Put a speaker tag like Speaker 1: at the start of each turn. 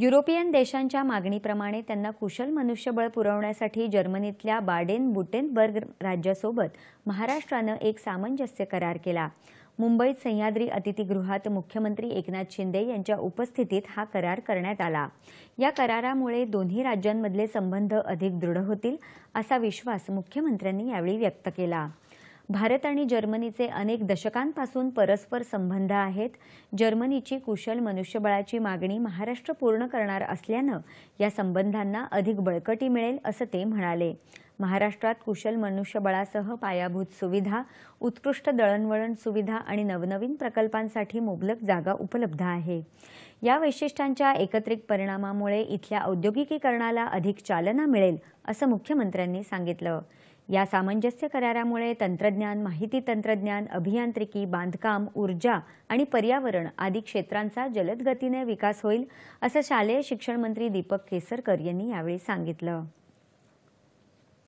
Speaker 1: European देशांच्या मागणीप्रमाणे त्यांना कुशल मनुष्यबळ पुरवण्यासाठी जर्मनीतल्या बाडेन बुटेनबर्ग राज्यासोबत महाराष्ट्रानं एक सामंजस्य करार केला मुंबईत सह्याद्री अतिथीगृहात मुख्यमंत्री एकनाथ शिंदे यांच्या उपस्थितीत हा करार करण्यात आला या करारामुळे दोन्ही राज्यांमधले संबंध अधिक दृढ होतील असा विश्वास मुख्यमंत्र्यांनी यावेळी व्यक्त केला भारत आणि जर्मनीचे अनेक दशकांपासून परस्पर संबंध आहेत जर्मनीची कुशल मनुष्यबळाची मागणी महाराष्ट्र पूर्ण करणार असल्यानं या संबंधांना अधिक बळकटी मिळेल असं ते म्हणाले महाराष्ट्रात कुशल मनुष्यबळासह पायाभूत सुविधा उत्कृष्ट दळणवळण सुविधा आणि नवनवीन प्रकल्पांसाठी मुबलक जागा उपलब्ध आहे या वैशिष्ट्यांच्या एकत्रित परिणामामुळे इथल्या औद्योगिकीकरणाला अधिक चालना मिळेल असं मुख्यमंत्र्यांनी सांगितलं या सामंजस्य करारामुळे तंत्रज्ञान माहिती तंत्रज्ञान अभियांत्रिकी बांधकाम ऊर्जा आणि पर्यावरण आदी क्षेत्रांचा जलद गतीने विकास होईल असं शालेय शिक्षण मंत्री दीपक केसरकर यांनी यावेळी सांगितलं